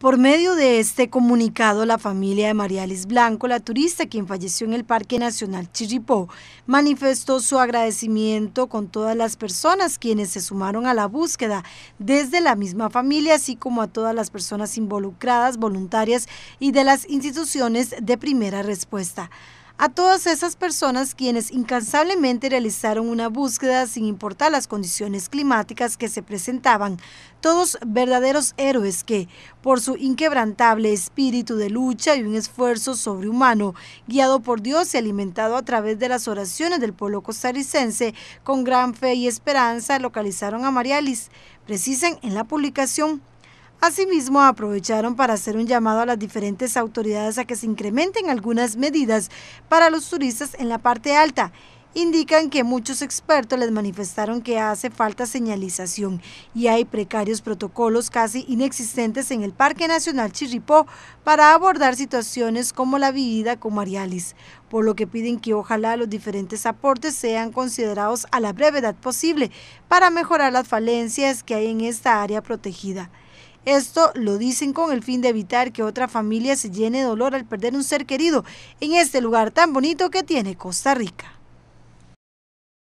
Por medio de este comunicado, la familia de María Liz Blanco, la turista quien falleció en el Parque Nacional Chiripó, manifestó su agradecimiento con todas las personas quienes se sumaron a la búsqueda desde la misma familia, así como a todas las personas involucradas, voluntarias y de las instituciones de primera respuesta a todas esas personas quienes incansablemente realizaron una búsqueda sin importar las condiciones climáticas que se presentaban, todos verdaderos héroes que, por su inquebrantable espíritu de lucha y un esfuerzo sobrehumano, guiado por Dios y alimentado a través de las oraciones del pueblo costarricense, con gran fe y esperanza localizaron a Marialis, precisan en la publicación Asimismo, aprovecharon para hacer un llamado a las diferentes autoridades a que se incrementen algunas medidas para los turistas en la parte alta indican que muchos expertos les manifestaron que hace falta señalización y hay precarios protocolos casi inexistentes en el Parque Nacional Chirripó para abordar situaciones como la vivida con Marialis, por lo que piden que ojalá los diferentes aportes sean considerados a la brevedad posible para mejorar las falencias que hay en esta área protegida. Esto lo dicen con el fin de evitar que otra familia se llene de dolor al perder un ser querido en este lugar tan bonito que tiene Costa Rica.